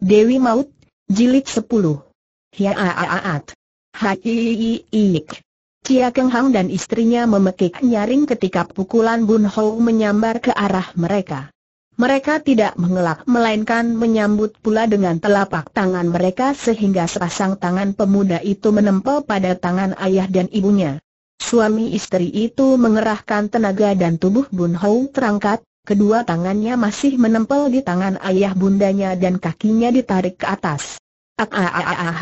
Dewi Maut, Jilid 10. Hiaaat. Cia Keng Hang dan istrinya memekik nyaring ketika pukulan Bun Ho menyambar ke arah mereka. Mereka tidak mengelak melainkan menyambut pula dengan telapak tangan mereka sehingga sepasang tangan pemuda itu menempel pada tangan ayah dan ibunya. Suami istri itu mengerahkan tenaga dan tubuh Bun Ho terangkat, kedua tangannya masih menempel di tangan ayah bundanya dan kakinya ditarik ke atas. Ah ah ah ah. ah.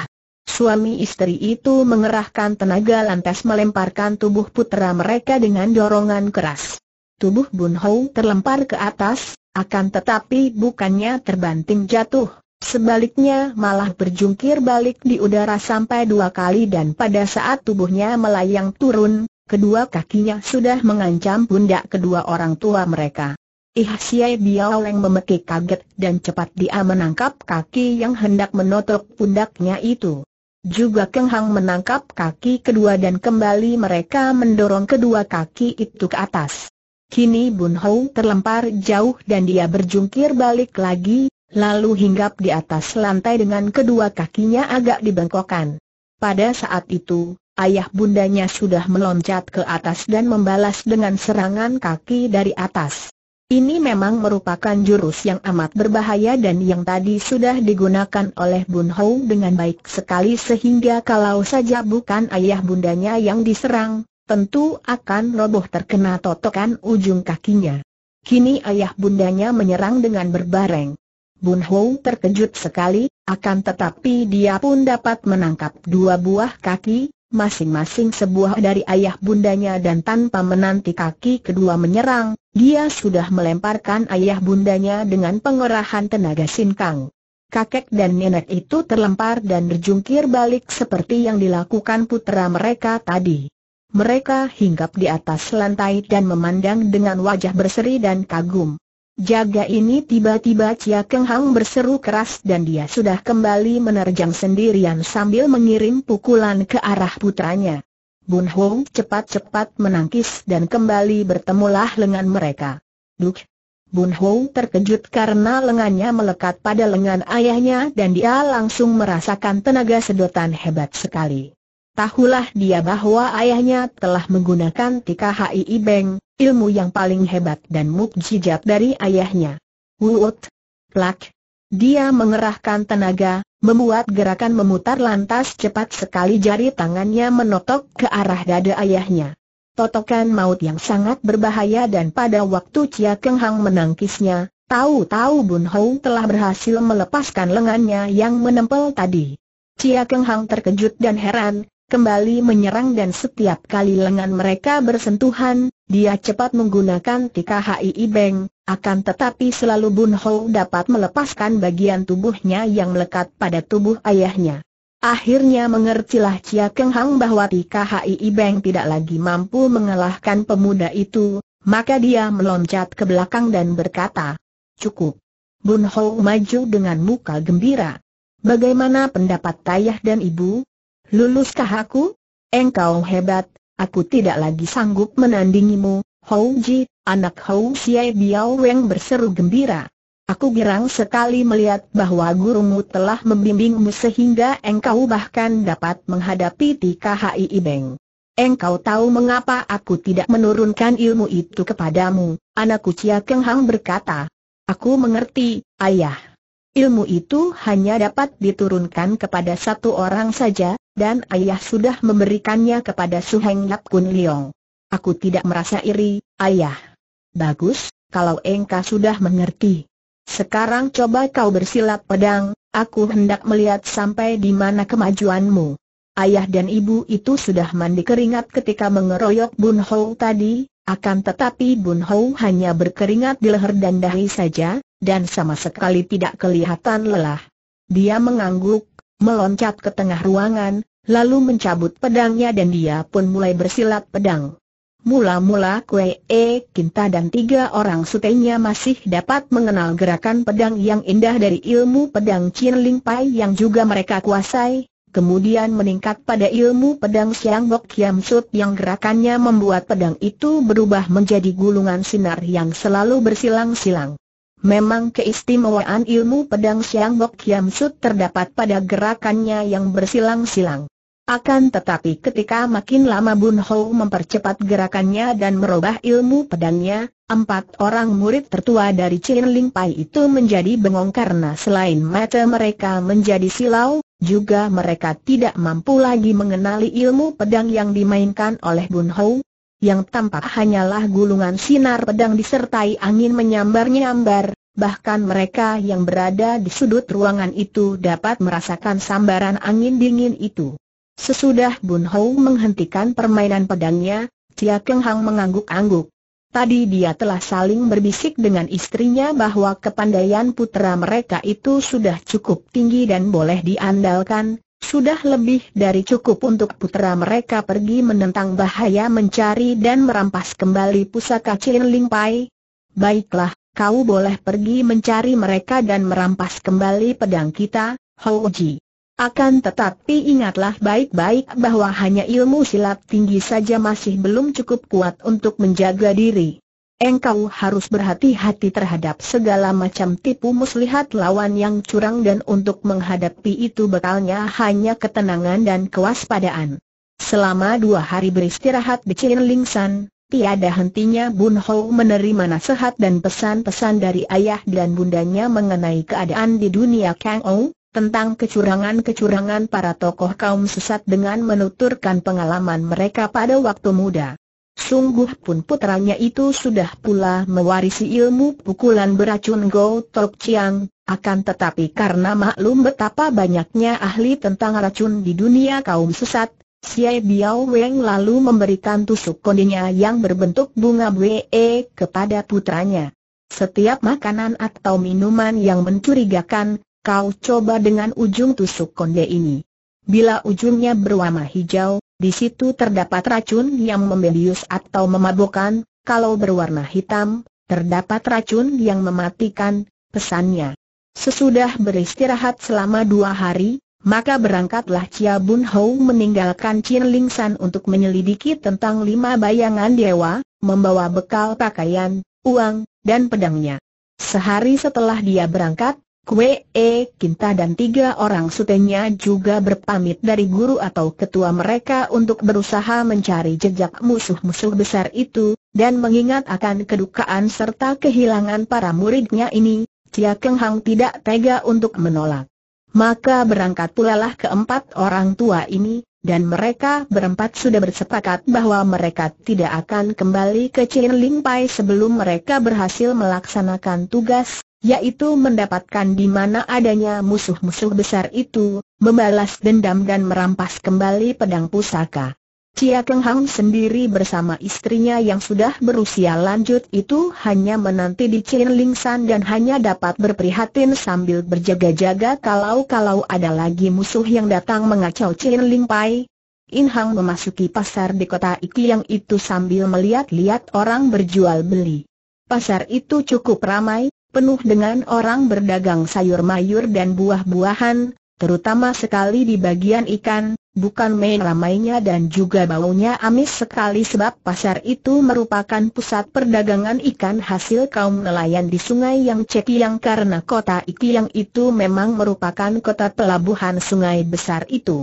Suami istri itu mengerahkan tenaga lantas melemparkan tubuh putera mereka dengan dorongan keras. Tubuh Bun Hou terlempar ke atas, akan tetapi bukannya terbanting jatuh. Sebaliknya malah berjungkir balik di udara sampai dua kali dan pada saat tubuhnya melayang turun, kedua kakinya sudah mengancam bunda kedua orang tua mereka. Ih Siai Biao Leng memekik kaget dan cepat dia menangkap kaki yang hendak menotok pundaknya itu. Juga Keng Hang menangkap kaki kedua dan kembali mereka mendorong kedua kaki itu ke atas. Kini Bun Hou terlempar jauh dan dia berjungkir balik lagi, lalu hinggap di atas lantai dengan kedua kakinya agak dibengkokkan. Pada saat itu, ayah bundanya sudah meloncat ke atas dan membalas dengan serangan kaki dari atas. Ini memang merupakan jurus yang amat berbahaya dan yang tadi sudah digunakan oleh Bun Hou dengan baik sekali sehingga kalau saja bukan ayah bundanya yang diserang, tentu akan roboh terkena totokan ujung kakinya. Kini ayah bundanya menyerang dengan berbareng. Bun Hou terkejut sekali, akan tetapi dia pun dapat menangkap dua buah kaki, masing-masing sebuah dari ayah bundanya dan tanpa menanti kaki kedua menyerang, dia sudah melemparkan ayah bundanya dengan pengerahan tenaga sinkang. Kakek dan nenek itu terlempar dan berjungkir balik seperti yang dilakukan putra mereka tadi. Mereka hinggap di atas lantai dan memandang dengan wajah berseri dan kagum. Jaga ini tiba-tiba Cia Keng Hang berseru keras dan dia sudah kembali menerjang sendirian sambil mengirim pukulan ke arah putranya. Bun Hong cepat-cepat menangkis dan kembali bertemulah lengan mereka. Duk! Bun Hong terkejut karena lengannya melekat pada lengan ayahnya dan dia langsung merasakan tenaga sedotan hebat sekali. Tahulah dia bahwa ayahnya telah menggunakan tika TKHI ibeng, ilmu yang paling hebat dan mukjizat dari ayahnya. Wuut! Plak! Dia mengerahkan tenaga, membuat gerakan memutar lantas cepat sekali jari tangannya menotok ke arah dada ayahnya. Totokan maut yang sangat berbahaya dan pada waktu Chia Keng Hang menangkisnya, tahu-tahu Bun Hou telah berhasil melepaskan lengannya yang menempel tadi. Chia Keng Hang terkejut dan heran, kembali menyerang dan setiap kali lengan mereka bersentuhan, dia cepat menggunakan tika hi Beng, akan tetapi selalu Bun Ho dapat melepaskan bagian tubuhnya yang melekat pada tubuh ayahnya. Akhirnya mengertilah Chia Keng Hang bahwa Tika hai Beng tidak lagi mampu mengalahkan pemuda itu, maka dia meloncat ke belakang dan berkata, Cukup. Bun Ho maju dengan muka gembira. Bagaimana pendapat ayah dan ibu? Luluskah aku? Engkau hebat, aku tidak lagi sanggup menandingimu, Hou Ji, anak Hou Xie Biao Weng berseru gembira. Aku girang sekali melihat bahwa gurumu telah membimbingmu sehingga engkau bahkan dapat menghadapi Tika Hai Ibeng. Engkau tahu mengapa aku tidak menurunkan ilmu itu kepadamu, anak Cia Keng Hang berkata. Aku mengerti, ayah. Ilmu itu hanya dapat diturunkan kepada satu orang saja, dan ayah sudah memberikannya kepada Suheng Lap Kun Liong. Aku tidak merasa iri, ayah. Bagus, kalau engkau sudah mengerti. Sekarang coba kau bersilat pedang, aku hendak melihat sampai di mana kemajuanmu. Ayah dan ibu itu sudah mandi keringat ketika mengeroyok Bun Hou tadi, akan tetapi Bun Hou hanya berkeringat di leher dan dahi saja, dan sama sekali tidak kelihatan lelah. Dia mengangguk, meloncat ke tengah ruangan, lalu mencabut pedangnya dan dia pun mulai bersilat pedang. Mula-mula Kue E Kinta dan tiga orang sutenya masih dapat mengenal gerakan pedang yang indah dari ilmu pedang Chin Ling Pai yang juga mereka kuasai, kemudian meningkat pada ilmu pedang Siang Bok Kiam Sut yang gerakannya membuat pedang itu berubah menjadi gulungan sinar yang selalu bersilang-silang. Memang keistimewaan ilmu pedang Siang Bok Kiam Sut terdapat pada gerakannya yang bersilang-silang. Akan tetapi ketika makin lama Bun Ho mempercepat gerakannya dan merubah ilmu pedangnya, empat orang murid tertua dari Chin Ling Pai itu menjadi bengong karena selain mata mereka menjadi silau, juga mereka tidak mampu lagi mengenali ilmu pedang yang dimainkan oleh Bun Ho, yang tampak hanyalah gulungan sinar pedang disertai angin menyambar-nyambar, bahkan mereka yang berada di sudut ruangan itu dapat merasakan sambaran angin dingin itu. Sesudah Bun Hou menghentikan permainan pedangnya, Chia Keng Hang mengangguk-angguk. Tadi dia telah saling berbisik dengan istrinya bahwa kepandaian putera mereka itu sudah cukup tinggi dan boleh diandalkan, sudah lebih dari cukup untuk putera mereka pergi menentang bahaya mencari dan merampas kembali pusaka Chin Ling Pai. Baiklah, kau boleh pergi mencari mereka dan merampas kembali pedang kita, Hou Ji. Akan tetapi ingatlah baik-baik bahwa hanya ilmu silat tinggi saja masih belum cukup kuat untuk menjaga diri. Engkau harus berhati-hati terhadap segala macam tipu muslihat lawan yang curang dan untuk menghadapi itu bekalnya hanya ketenangan dan kewaspadaan. Selama dua hari beristirahat di Chin San, tiada hentinya Bun Ho menerima nasihat dan pesan-pesan dari ayah dan bundanya mengenai keadaan di dunia Kang Ou, tentang kecurangan-kecurangan para tokoh kaum sesat dengan menuturkan pengalaman mereka pada waktu muda. Sungguh pun putranya itu sudah pula mewarisi ilmu pukulan beracun Go Tok Chiang, akan tetapi karena maklum betapa banyaknya ahli tentang racun di dunia kaum sesat, Xie Biao Weng lalu memberikan tusuk kondinya yang berbentuk bunga bwe kepada putranya. Setiap makanan atau minuman yang mencurigakan, kau coba dengan ujung tusuk konde ini. Bila ujungnya berwarna hijau, di situ terdapat racun yang membius atau memabukkan, kalau berwarna hitam, terdapat racun yang mematikan, pesannya. Sesudah beristirahat selama dua hari, maka berangkatlah Chia Bun Hou meninggalkan Chin Ling San untuk menyelidiki tentang lima bayangan dewa, membawa bekal pakaian, uang, dan pedangnya. Sehari setelah dia berangkat, Kue E Kinta dan tiga orang sutenya juga berpamit dari guru atau ketua mereka untuk berusaha mencari jejak musuh-musuh besar itu, dan mengingat akan kedukaan serta kehilangan para muridnya ini, Cia Keng Hang tidak tega untuk menolak. Maka berangkat pulalah keempat orang tua ini, dan mereka berempat sudah bersepakat bahwa mereka tidak akan kembali ke Chin Ling Pai sebelum mereka berhasil melaksanakan tugas, yaitu mendapatkan di mana adanya musuh-musuh besar itu, membalas dendam dan merampas kembali pedang pusaka. Cia Keng Hang sendiri bersama istrinya yang sudah berusia lanjut itu hanya menanti di Chin Ling San dan hanya dapat berprihatin sambil berjaga-jaga kalau-kalau ada lagi musuh yang datang mengacau Chin Ling Pai. In Hang memasuki pasar di kota Iki yang itu sambil melihat-lihat orang berjual beli. Pasar itu cukup ramai, penuh dengan orang berdagang sayur mayur dan buah-buahan, terutama sekali di bagian ikan, bukan main ramainya dan juga baunya amis sekali sebab pasar itu merupakan pusat perdagangan ikan hasil kaum nelayan di sungai yang cekiang karena kota Ikiang itu memang merupakan kota pelabuhan sungai besar itu.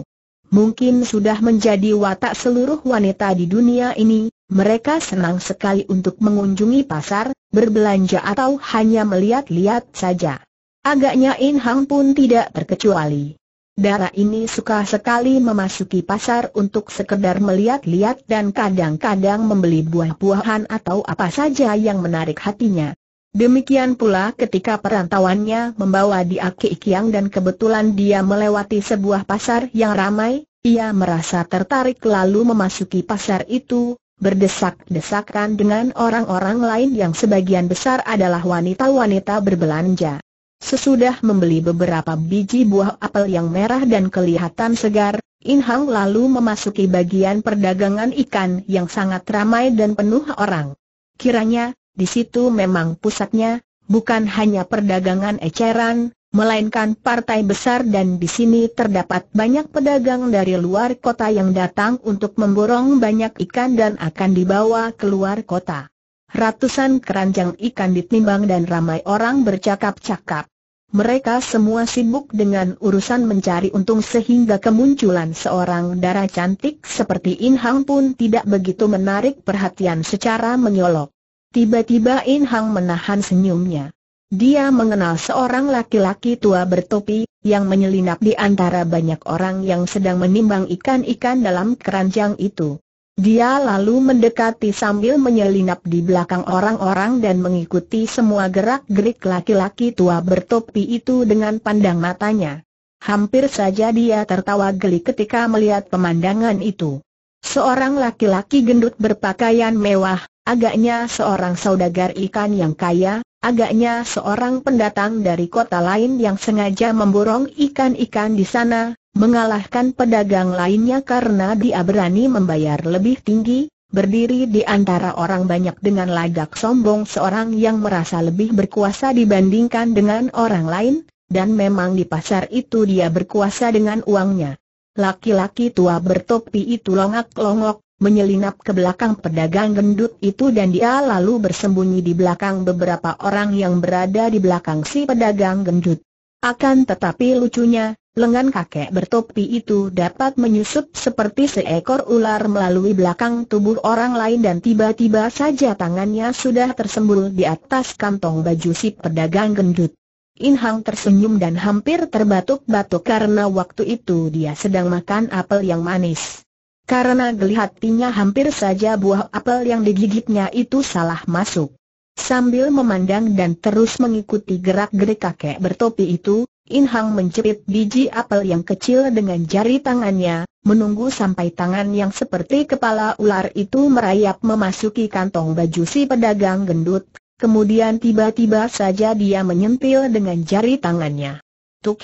Mungkin sudah menjadi watak seluruh wanita di dunia ini, mereka senang sekali untuk mengunjungi pasar, berbelanja atau hanya melihat-lihat saja. Agaknya In Hang pun tidak terkecuali. Dara ini suka sekali memasuki pasar untuk sekedar melihat-lihat dan kadang-kadang membeli buah-buahan atau apa saja yang menarik hatinya. Demikian pula ketika perantauannya membawa di ke Ikiang dan kebetulan dia melewati sebuah pasar yang ramai, ia merasa tertarik lalu memasuki pasar itu, berdesak-desakan dengan orang-orang lain yang sebagian besar adalah wanita-wanita berbelanja. Sesudah membeli beberapa biji buah apel yang merah dan kelihatan segar, In Hang lalu memasuki bagian perdagangan ikan yang sangat ramai dan penuh orang. Kiranya, di situ memang pusatnya, bukan hanya perdagangan eceran, melainkan partai besar dan di sini terdapat banyak pedagang dari luar kota yang datang untuk memborong banyak ikan dan akan dibawa keluar kota. Ratusan keranjang ikan ditimbang dan ramai orang bercakap-cakap. Mereka semua sibuk dengan urusan mencari untung sehingga kemunculan seorang darah cantik seperti In Hang pun tidak begitu menarik perhatian secara menyolok. Tiba-tiba In Hang menahan senyumnya. Dia mengenal seorang laki-laki tua bertopi, yang menyelinap di antara banyak orang yang sedang menimbang ikan-ikan dalam keranjang itu. Dia lalu mendekati sambil menyelinap di belakang orang-orang dan mengikuti semua gerak-gerik laki-laki tua bertopi itu dengan pandang matanya. Hampir saja dia tertawa geli ketika melihat pemandangan itu. Seorang laki-laki gendut berpakaian mewah, agaknya seorang saudagar ikan yang kaya, Agaknya seorang pendatang dari kota lain yang sengaja memborong ikan-ikan di sana, mengalahkan pedagang lainnya karena dia berani membayar lebih tinggi, berdiri di antara orang banyak dengan lagak sombong seorang yang merasa lebih berkuasa dibandingkan dengan orang lain, dan memang di pasar itu dia berkuasa dengan uangnya. Laki-laki tua bertopi itu longak-longok, menyelinap ke belakang pedagang gendut itu dan dia lalu bersembunyi di belakang beberapa orang yang berada di belakang si pedagang gendut. Akan tetapi lucunya, lengan kakek bertopi itu dapat menyusup seperti seekor ular melalui belakang tubuh orang lain dan tiba-tiba saja tangannya sudah tersembul di atas kantong baju si pedagang gendut. Inhang tersenyum dan hampir terbatuk-batuk karena waktu itu dia sedang makan apel yang manis. Karena gelihatinya hampir saja buah apel yang digigitnya itu salah masuk. Sambil memandang dan terus mengikuti gerak-gerik kakek bertopi itu, In Hang menjepit biji apel yang kecil dengan jari tangannya, menunggu sampai tangan yang seperti kepala ular itu merayap memasuki kantong baju si pedagang gendut, kemudian tiba-tiba saja dia menyentil dengan jari tangannya. Tuk,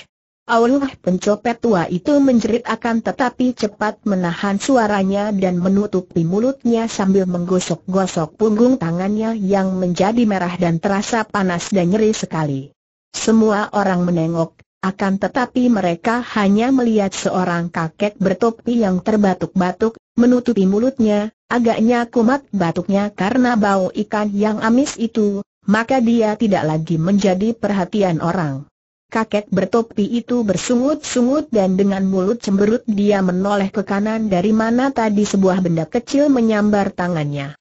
Aulah pencopet tua itu menjerit akan tetapi cepat menahan suaranya dan menutupi mulutnya sambil menggosok-gosok punggung tangannya yang menjadi merah dan terasa panas dan nyeri sekali. Semua orang menengok, akan tetapi mereka hanya melihat seorang kakek bertopi yang terbatuk-batuk, menutupi mulutnya, agaknya kumat batuknya karena bau ikan yang amis itu, maka dia tidak lagi menjadi perhatian orang. Kakek bertopi itu bersungut-sungut dan dengan mulut cemberut dia menoleh ke kanan dari mana tadi sebuah benda kecil menyambar tangannya.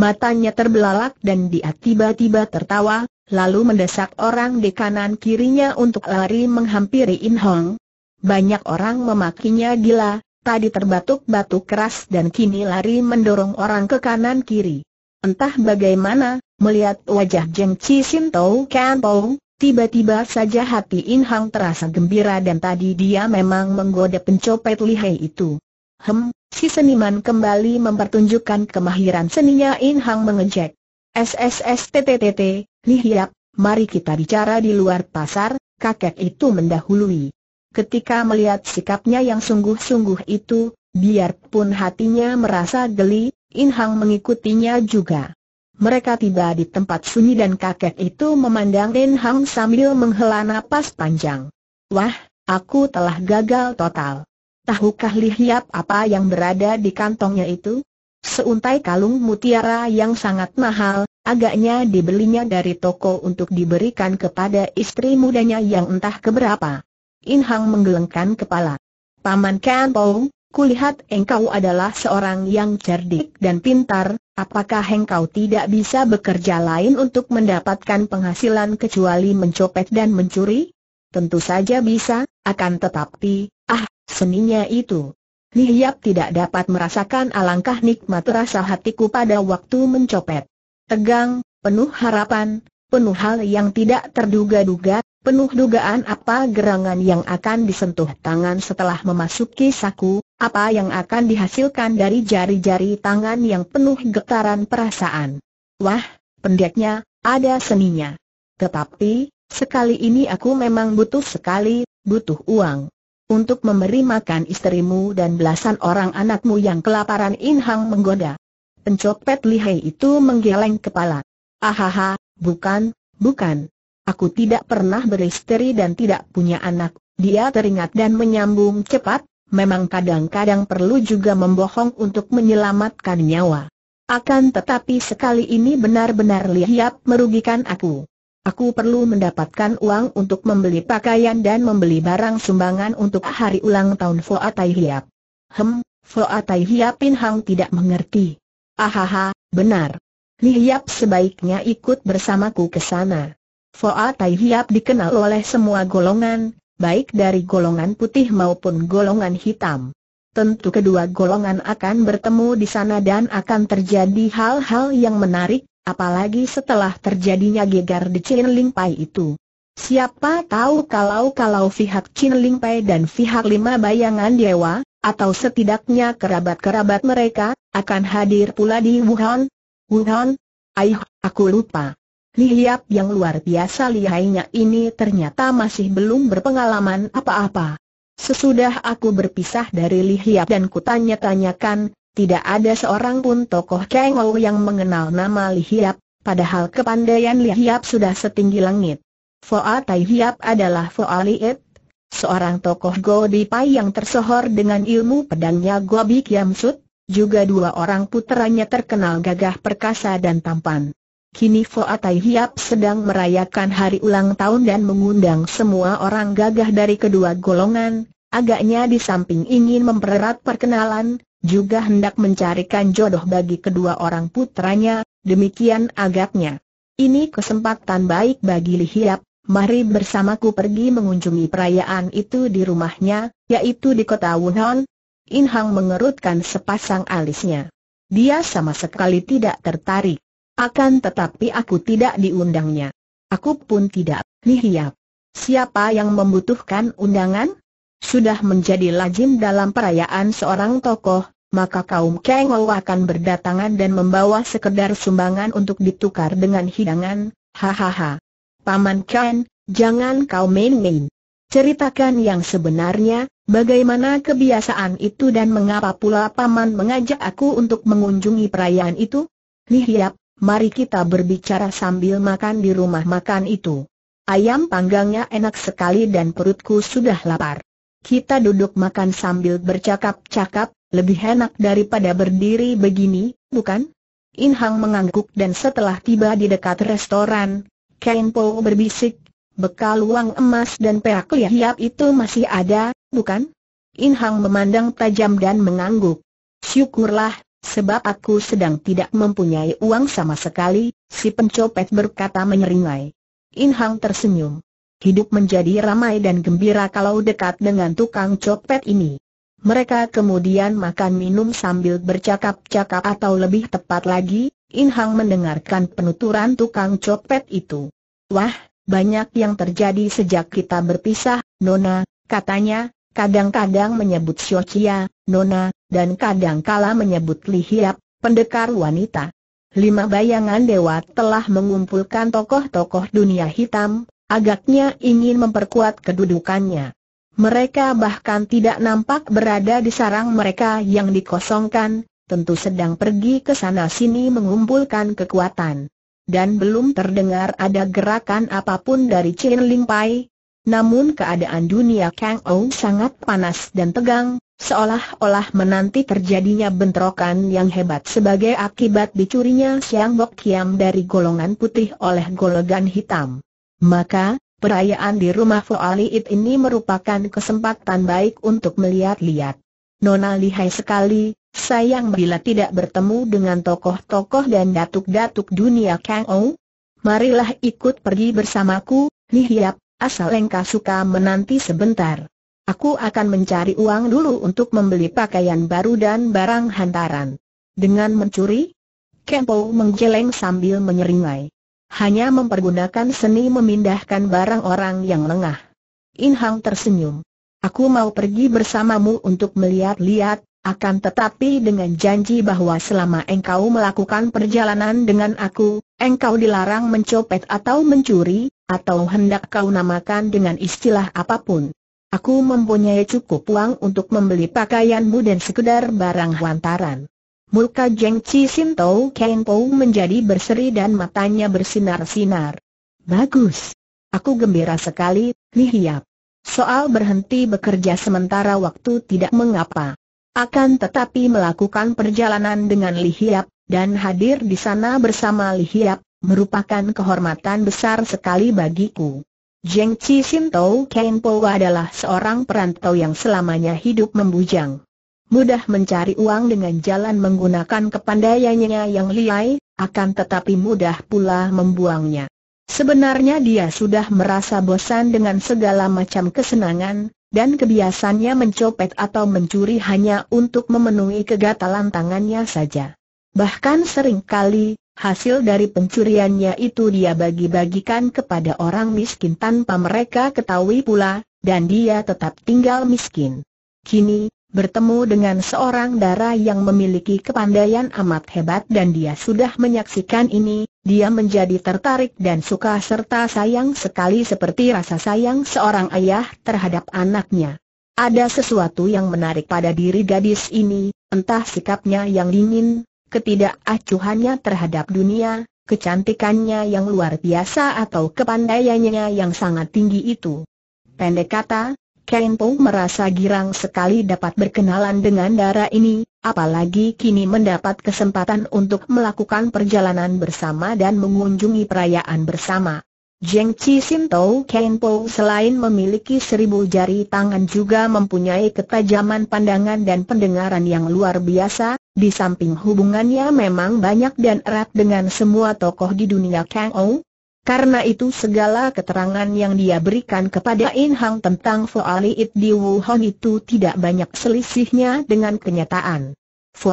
Matanya terbelalak dan dia tiba-tiba tertawa, lalu mendesak orang di kanan kirinya untuk lari menghampiri In Hong. Banyak orang memakinya gila, tadi terbatuk-batuk keras dan kini lari mendorong orang ke kanan kiri. Entah bagaimana, melihat wajah Jeng Chi Sin Tau Kan Pong, Tiba-tiba saja hati In Hang terasa gembira dan tadi dia memang menggoda pencopet lihai itu. Hem, si seniman kembali mempertunjukkan kemahiran seninya In Hang mengejek. SSSTTTT, Lihiap, mari kita bicara di luar pasar, kakek itu mendahului. Ketika melihat sikapnya yang sungguh-sungguh itu, biarpun hatinya merasa geli, In Hang mengikutinya juga. Mereka tiba di tempat sunyi dan kakek itu memandang Den Hang sambil menghela napas panjang. Wah, aku telah gagal total. Tahukah Li Hiap apa yang berada di kantongnya itu? Seuntai kalung mutiara yang sangat mahal, agaknya dibelinya dari toko untuk diberikan kepada istri mudanya yang entah keberapa. In Hang menggelengkan kepala. Paman Kan Kulihat engkau adalah seorang yang cerdik dan pintar, apakah engkau tidak bisa bekerja lain untuk mendapatkan penghasilan kecuali mencopet dan mencuri? Tentu saja bisa, akan tetapi, ah, seninya itu. yap tidak dapat merasakan alangkah nikmat rasa hatiku pada waktu mencopet. Tegang, penuh harapan, penuh hal yang tidak terduga-duga, penuh dugaan apa gerangan yang akan disentuh tangan setelah memasuki saku, apa yang akan dihasilkan dari jari-jari tangan yang penuh getaran perasaan. Wah, pendeknya, ada seninya. Tetapi, sekali ini aku memang butuh sekali, butuh uang. Untuk memberi makan istrimu dan belasan orang anakmu yang kelaparan inhang menggoda. Pencopet lihai itu menggeleng kepala. Ahaha, bukan, bukan. Aku tidak pernah beristri dan tidak punya anak. Dia teringat dan menyambung cepat, memang kadang-kadang perlu juga membohong untuk menyelamatkan nyawa. Akan tetapi sekali ini benar-benar Lihiap merugikan aku. Aku perlu mendapatkan uang untuk membeli pakaian dan membeli barang sumbangan untuk hari ulang tahun Foa Tai Hiap. Hem, Foa Tai Hiap Pin tidak mengerti. Ahaha, benar. Lihiap sebaiknya ikut bersamaku ke sana. Foa Tai Hiap dikenal oleh semua golongan, baik dari golongan putih maupun golongan hitam. Tentu kedua golongan akan bertemu di sana dan akan terjadi hal-hal yang menarik, apalagi setelah terjadinya gegar di Chin Pai itu. Siapa tahu kalau-kalau pihak Chin Ling Pai dan pihak lima bayangan dewa, atau setidaknya kerabat-kerabat mereka, akan hadir pula di Wuhan? Wuhan? Ayuh, aku lupa. Lihiap yang luar biasa lihainya ini ternyata masih belum berpengalaman apa-apa. Sesudah aku berpisah dari Lihiap dan kutanya-tanyakan, tidak ada seorang pun tokoh Kengou yang mengenal nama Lihiap, padahal kepandaian Lihiap sudah setinggi langit. Foa Tai Hiap adalah Foa Liet, seorang tokoh Godi Pai yang tersohor dengan ilmu pedangnya Gobi Sut, juga dua orang putranya terkenal gagah perkasa dan tampan. Kini Fuatai Hiap sedang merayakan hari ulang tahun dan mengundang semua orang gagah dari kedua golongan, agaknya di samping ingin mempererat perkenalan, juga hendak mencarikan jodoh bagi kedua orang putranya, demikian agaknya. Ini kesempatan baik bagi Li Hiap, mari bersamaku pergi mengunjungi perayaan itu di rumahnya, yaitu di kota Wuhan. Inhang mengerutkan sepasang alisnya. Dia sama sekali tidak tertarik. Akan tetapi aku tidak diundangnya. Aku pun tidak, nihiap. Siapa yang membutuhkan undangan? Sudah menjadi lazim dalam perayaan seorang tokoh, maka kaum kengol akan berdatangan dan membawa sekedar sumbangan untuk ditukar dengan hidangan, hahaha. Paman Ken, jangan kau main-main. Ceritakan yang sebenarnya, bagaimana kebiasaan itu dan mengapa pula Paman mengajak aku untuk mengunjungi perayaan itu? Lihiap, mari kita berbicara sambil makan di rumah makan itu. Ayam panggangnya enak sekali dan perutku sudah lapar. Kita duduk makan sambil bercakap-cakap, lebih enak daripada berdiri begini, bukan? In-hang mengangguk dan setelah tiba di dekat restoran, Ken Po berbisik, bekal uang emas dan perak liap itu masih ada, bukan? In-hang memandang tajam dan mengangguk. Syukurlah, Sebab aku sedang tidak mempunyai uang sama sekali, si pencopet berkata menyeringai. In Hang tersenyum. Hidup menjadi ramai dan gembira kalau dekat dengan tukang copet ini. Mereka kemudian makan minum sambil bercakap-cakap atau lebih tepat lagi, In Hang mendengarkan penuturan tukang copet itu. Wah, banyak yang terjadi sejak kita berpisah, Nona, katanya, kadang-kadang menyebut Xiao Nona, dan kadangkala menyebut lihiap, pendekar wanita. Lima bayangan dewa telah mengumpulkan tokoh-tokoh dunia hitam, agaknya ingin memperkuat kedudukannya. Mereka bahkan tidak nampak berada di sarang mereka yang dikosongkan, tentu sedang pergi ke sana-sini mengumpulkan kekuatan. Dan belum terdengar ada gerakan apapun dari Chin Ling Pai. Namun keadaan dunia Kang Ou sangat panas dan tegang, Seolah-olah menanti terjadinya bentrokan yang hebat sebagai akibat dicurinya Siang Bok Kiam dari golongan putih oleh golongan hitam. Maka, perayaan di rumah Fualiit ini merupakan kesempatan baik untuk melihat-lihat. Nona lihai sekali, sayang bila tidak bertemu dengan tokoh-tokoh dan datuk-datuk dunia Kang Ou. Marilah ikut pergi bersamaku, Lihiap, asal engkau suka menanti sebentar. Aku akan mencari uang dulu untuk membeli pakaian baru dan barang hantaran. Dengan mencuri? Kempo menggeleng sambil menyeringai. Hanya mempergunakan seni memindahkan barang orang yang lengah. Hang tersenyum. Aku mau pergi bersamamu untuk melihat-lihat, akan tetapi dengan janji bahwa selama engkau melakukan perjalanan dengan aku, engkau dilarang mencopet atau mencuri, atau hendak kau namakan dengan istilah apapun. Aku mempunyai cukup uang untuk membeli pakaianmu dan sekedar barang hantaran. Muka Jeng Chi Sin Tau Pou menjadi berseri dan matanya bersinar-sinar. Bagus. Aku gembira sekali, Li Hiap. Soal berhenti bekerja sementara waktu tidak mengapa. Akan tetapi melakukan perjalanan dengan Li Hiap, dan hadir di sana bersama Li Hiap, merupakan kehormatan besar sekali bagiku. Jeng Chi Sim Tau Ken Po adalah seorang perantau yang selamanya hidup membujang. Mudah mencari uang dengan jalan menggunakan kepandaiannya yang liai, akan tetapi mudah pula membuangnya. Sebenarnya dia sudah merasa bosan dengan segala macam kesenangan, dan kebiasaannya mencopet atau mencuri hanya untuk memenuhi kegatalan tangannya saja. Bahkan seringkali, Hasil dari pencuriannya itu dia bagi-bagikan kepada orang miskin tanpa mereka ketahui pula, dan dia tetap tinggal miskin. Kini, bertemu dengan seorang dara yang memiliki kepandaian amat hebat dan dia sudah menyaksikan ini, dia menjadi tertarik dan suka serta sayang sekali seperti rasa sayang seorang ayah terhadap anaknya. Ada sesuatu yang menarik pada diri gadis ini, entah sikapnya yang dingin, ketidakacuhannya terhadap dunia, kecantikannya yang luar biasa atau kepandaiannya yang sangat tinggi itu. Pendek kata, Ken Pong merasa girang sekali dapat berkenalan dengan darah ini, apalagi kini mendapat kesempatan untuk melakukan perjalanan bersama dan mengunjungi perayaan bersama. Jeng Chi Sim Tau Ken selain memiliki seribu jari tangan juga mempunyai ketajaman pandangan dan pendengaran yang luar biasa, di samping hubungannya memang banyak dan erat dengan semua tokoh di dunia Kang Ou. Karena itu segala keterangan yang dia berikan kepada In Hang tentang Ali It di Wuhan itu tidak banyak selisihnya dengan kenyataan.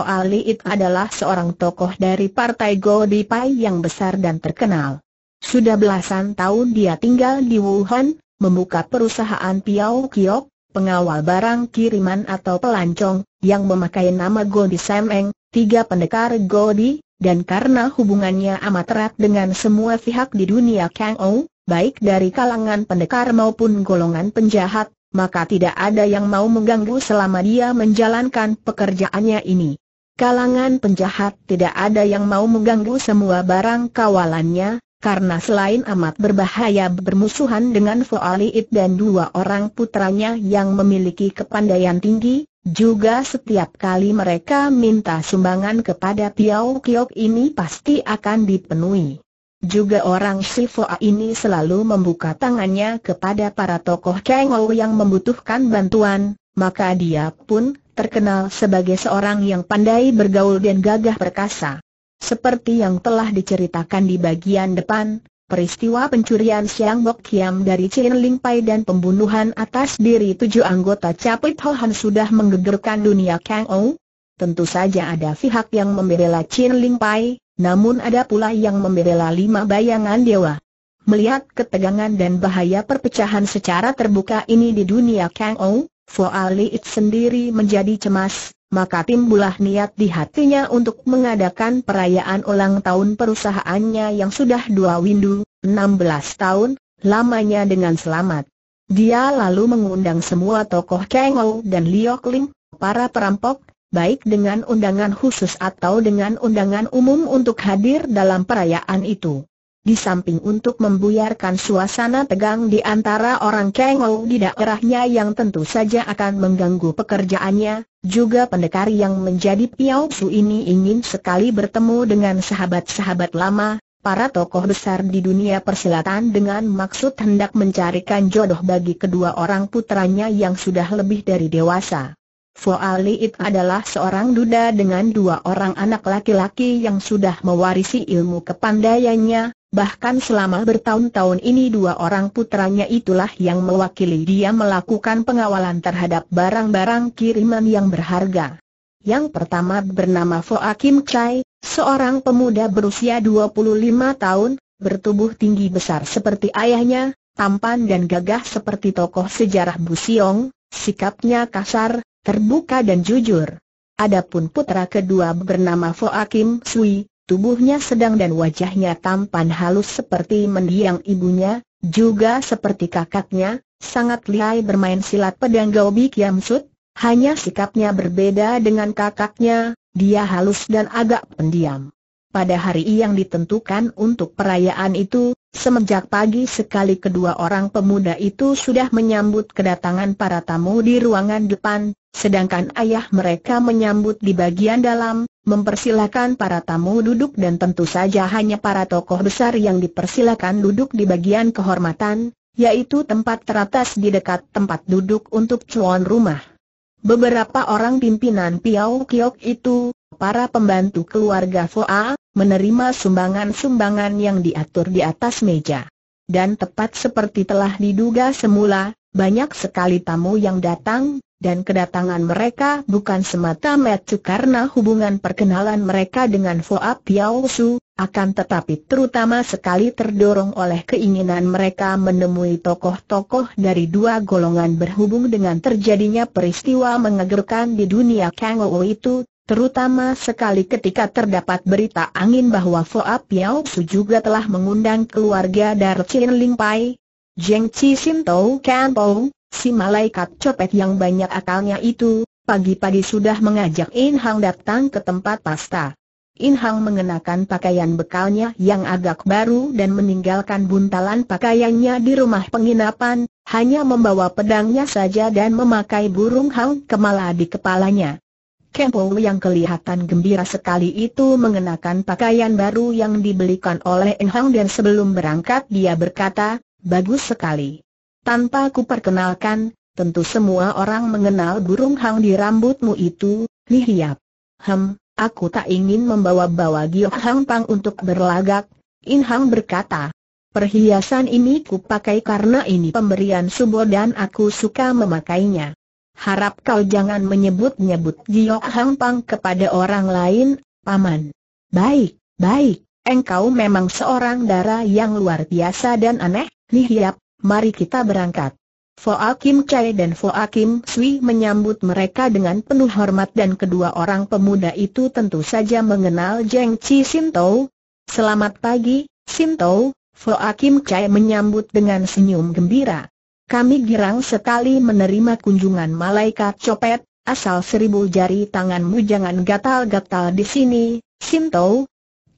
Ali It adalah seorang tokoh dari Partai Go Godipai yang besar dan terkenal. Sudah belasan tahun dia tinggal di Wuhan, membuka perusahaan Piao Kiok, pengawal barang kiriman atau pelancong, yang memakai nama Godi Semeng, tiga pendekar Godi, dan karena hubungannya amat erat dengan semua pihak di dunia Kang Ou, baik dari kalangan pendekar maupun golongan penjahat, maka tidak ada yang mau mengganggu selama dia menjalankan pekerjaannya ini. Kalangan penjahat tidak ada yang mau mengganggu semua barang kawalannya, karena selain amat berbahaya bermusuhan dengan Foaliit dan dua orang putranya yang memiliki kepandaian tinggi, juga setiap kali mereka minta sumbangan kepada Piao Kiok ini pasti akan dipenuhi. Juga orang Sifoa ini selalu membuka tangannya kepada para tokoh Kengou yang membutuhkan bantuan, maka dia pun terkenal sebagai seorang yang pandai bergaul dan gagah perkasa. Seperti yang telah diceritakan di bagian depan, peristiwa pencurian Siang Bok Kiam dari Chin Ling Pai dan pembunuhan atas diri tujuh anggota Capit Han sudah menggegerkan dunia Kang Ou. Tentu saja ada pihak yang membela Chin Ling Pai, namun ada pula yang membela lima bayangan dewa. Melihat ketegangan dan bahaya perpecahan secara terbuka ini di dunia Kang Ou, Ali It sendiri menjadi cemas, maka timbullah niat di hatinya untuk mengadakan perayaan ulang tahun perusahaannya yang sudah dua windu, 16 tahun, lamanya dengan selamat. Dia lalu mengundang semua tokoh Kengo dan Liok Lim, para perampok, baik dengan undangan khusus atau dengan undangan umum untuk hadir dalam perayaan itu. Di samping untuk membuyarkan suasana tegang di antara orang Kengou di daerahnya yang tentu saja akan mengganggu pekerjaannya, juga pendekar yang menjadi Piao Su ini ingin sekali bertemu dengan sahabat-sahabat lama, para tokoh besar di dunia persilatan dengan maksud hendak mencarikan jodoh bagi kedua orang putranya yang sudah lebih dari dewasa. Ali Liit adalah seorang duda dengan dua orang anak laki-laki yang sudah mewarisi ilmu kepandaiannya, Bahkan selama bertahun-tahun ini dua orang putranya itulah yang mewakili dia melakukan pengawalan terhadap barang-barang kiriman yang berharga. Yang pertama bernama Foa Kim Chai, seorang pemuda berusia 25 tahun, bertubuh tinggi besar seperti ayahnya, tampan dan gagah seperti tokoh sejarah Bu Siong, sikapnya kasar, terbuka dan jujur. Adapun putra kedua bernama Foa Kim Sui, Tubuhnya sedang dan wajahnya tampan halus seperti mendiang ibunya, juga seperti kakaknya, sangat lihai bermain silat pedang Gobi Kiam Sut, hanya sikapnya berbeda dengan kakaknya, dia halus dan agak pendiam. Pada hari yang ditentukan untuk perayaan itu, Semenjak pagi sekali kedua orang pemuda itu sudah menyambut kedatangan para tamu di ruangan depan, sedangkan ayah mereka menyambut di bagian dalam, mempersilahkan para tamu duduk dan tentu saja hanya para tokoh besar yang dipersilakan duduk di bagian kehormatan, yaitu tempat teratas di dekat tempat duduk untuk cuan rumah. Beberapa orang pimpinan Piao Kiok itu, para pembantu keluarga Foa, menerima sumbangan-sumbangan yang diatur di atas meja. Dan tepat seperti telah diduga semula, banyak sekali tamu yang datang, dan kedatangan mereka bukan semata-mata karena hubungan perkenalan mereka dengan Foa Piao Su, akan tetapi terutama sekali terdorong oleh keinginan mereka menemui tokoh-tokoh dari dua golongan berhubung dengan terjadinya peristiwa mengegerkan di dunia Kang itu, Terutama sekali ketika terdapat berita angin bahwa Foa Piao Su juga telah mengundang keluarga dari Chin Ling Pai, Jeng Chi Sim Tau Kan Pao, si malaikat copet yang banyak akalnya itu, pagi-pagi sudah mengajak In Hang datang ke tempat pasta. In Hang mengenakan pakaian bekalnya yang agak baru dan meninggalkan buntalan pakaiannya di rumah penginapan, hanya membawa pedangnya saja dan memakai burung hang kemala di kepalanya. Kempo yang kelihatan gembira sekali itu mengenakan pakaian baru yang dibelikan oleh Enhang dan sebelum berangkat dia berkata, bagus sekali. Tanpa ku perkenalkan, tentu semua orang mengenal burung hang di rambutmu itu, lihiap. Hem, aku tak ingin membawa-bawa Gio Hang Pang untuk berlagak, Enhang berkata. Perhiasan ini ku pakai karena ini pemberian subo dan aku suka memakainya harap kau jangan menyebut-nyebut Giok Hang Pang kepada orang lain, Paman. Baik, baik, engkau memang seorang dara yang luar biasa dan aneh, Lihiap, mari kita berangkat. Foa Kim Chai dan Foa Kim Sui menyambut mereka dengan penuh hormat dan kedua orang pemuda itu tentu saja mengenal Jeng Chi Tau. Selamat pagi, Sintou, Foa Kim Chai menyambut dengan senyum gembira. Kami girang sekali menerima kunjungan malaikat copet, asal seribu jari tanganmu jangan gatal-gatal di sini, Sinto.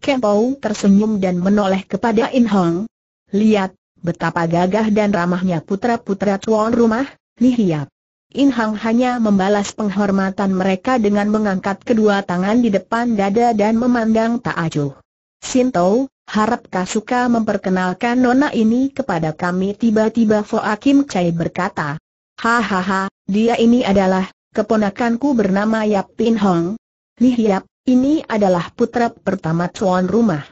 Kempou tersenyum dan menoleh kepada In Hong. Lihat, betapa gagah dan ramahnya putra-putra tuan rumah, Hiap. In Hong hanya membalas penghormatan mereka dengan mengangkat kedua tangan di depan dada dan memandang Tak Acuh. Sintou, harapkah suka memperkenalkan nona ini kepada kami tiba-tiba Fo Akim Chai berkata. Hahaha, dia ini adalah keponakanku bernama Yap Pin Hong. Nih Yap, ini adalah putra pertama tuan rumah.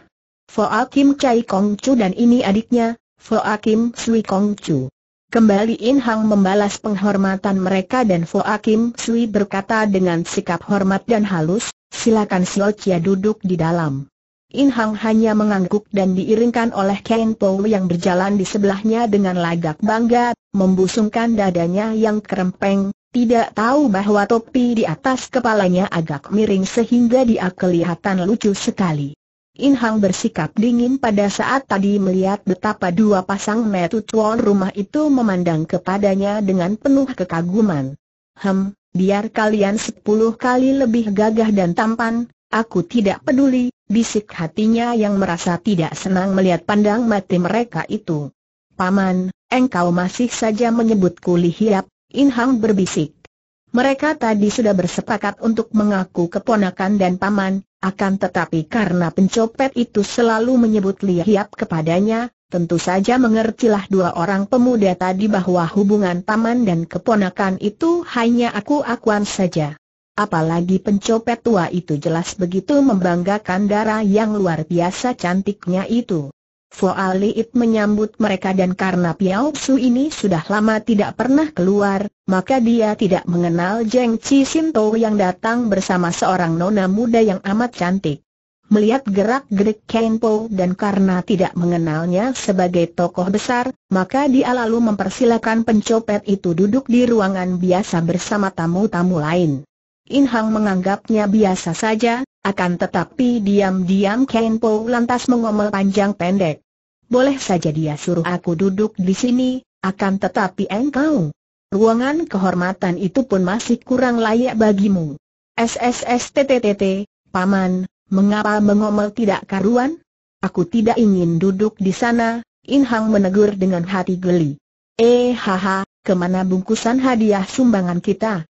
Fo Akim Chai Kong Chu dan ini adiknya, Fo Akim Sui Kong Chu. Kembali In Hang membalas penghormatan mereka dan Fo Akim Sui berkata dengan sikap hormat dan halus, silakan Siocia duduk di dalam. In Hang hanya mengangguk dan diiringkan oleh Ken Poel yang berjalan di sebelahnya dengan lagak bangga, membusungkan dadanya yang kerempeng, tidak tahu bahwa topi di atas kepalanya agak miring sehingga dia kelihatan lucu sekali. In Hang bersikap dingin pada saat tadi melihat betapa dua pasang metu tuan rumah itu memandang kepadanya dengan penuh kekaguman. Hem, biar kalian sepuluh kali lebih gagah dan tampan, Aku tidak peduli, bisik hatinya yang merasa tidak senang melihat pandang mati mereka itu. Paman, engkau masih saja menyebutku lihiap, Inhang berbisik. Mereka tadi sudah bersepakat untuk mengaku keponakan dan paman, akan tetapi karena pencopet itu selalu menyebut lihiap kepadanya, tentu saja mengertilah dua orang pemuda tadi bahwa hubungan paman dan keponakan itu hanya aku-akuan saja. Apalagi pencopet tua itu jelas begitu membanggakan darah yang luar biasa cantiknya itu. Foa Liit menyambut mereka dan karena Piao Su ini sudah lama tidak pernah keluar, maka dia tidak mengenal Jeng Chi Sinto yang datang bersama seorang nona muda yang amat cantik. Melihat gerak-gerik Kenpo dan karena tidak mengenalnya sebagai tokoh besar, maka dia lalu mempersilakan pencopet itu duduk di ruangan biasa bersama tamu-tamu lain. In Hang menganggapnya biasa saja, akan tetapi diam-diam Ken Po lantas mengomel panjang pendek. Boleh saja dia suruh aku duduk di sini, akan tetapi engkau. Ruangan kehormatan itu pun masih kurang layak bagimu. SSSTTTT, Paman, mengapa mengomel tidak karuan? Aku tidak ingin duduk di sana, In Hang menegur dengan hati geli. Eh haha, kemana bungkusan hadiah sumbangan kita?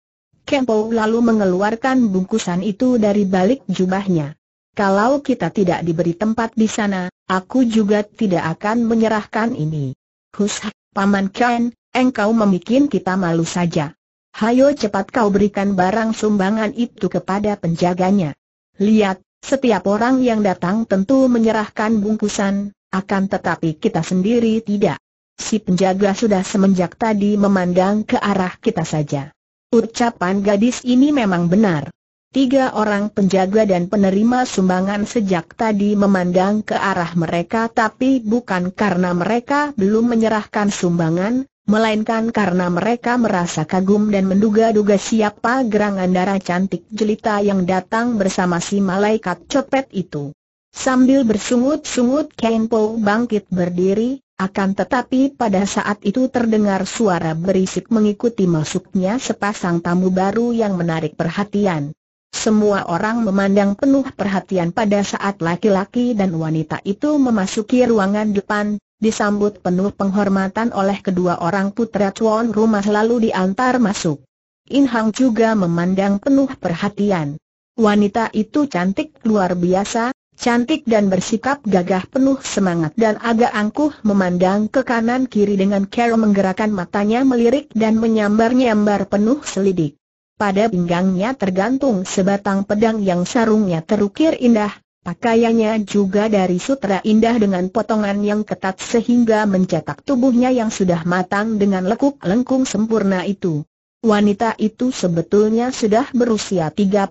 Kempo lalu mengeluarkan bungkusan itu dari balik jubahnya. Kalau kita tidak diberi tempat di sana, aku juga tidak akan menyerahkan ini. Hus, Paman Ken, engkau memikin kita malu saja. Hayo cepat kau berikan barang sumbangan itu kepada penjaganya. Lihat, setiap orang yang datang tentu menyerahkan bungkusan, akan tetapi kita sendiri tidak. Si penjaga sudah semenjak tadi memandang ke arah kita saja. Ucapan gadis ini memang benar. Tiga orang penjaga dan penerima sumbangan sejak tadi memandang ke arah mereka tapi bukan karena mereka belum menyerahkan sumbangan, melainkan karena mereka merasa kagum dan menduga-duga siapa gerangan darah cantik jelita yang datang bersama si malaikat copet itu. Sambil bersungut-sungut Kenpo bangkit berdiri, akan tetapi pada saat itu terdengar suara berisik mengikuti masuknya sepasang tamu baru yang menarik perhatian. Semua orang memandang penuh perhatian pada saat laki-laki dan wanita itu memasuki ruangan depan, disambut penuh penghormatan oleh kedua orang putra tuan rumah lalu diantar masuk. In Hang juga memandang penuh perhatian. Wanita itu cantik luar biasa, cantik dan bersikap gagah penuh semangat dan agak angkuh memandang ke kanan kiri dengan cara menggerakkan matanya melirik dan menyambar-nyambar penuh selidik. Pada pinggangnya tergantung sebatang pedang yang sarungnya terukir indah, pakaiannya juga dari sutra indah dengan potongan yang ketat sehingga mencetak tubuhnya yang sudah matang dengan lekuk lengkung sempurna itu. Wanita itu sebetulnya sudah berusia 35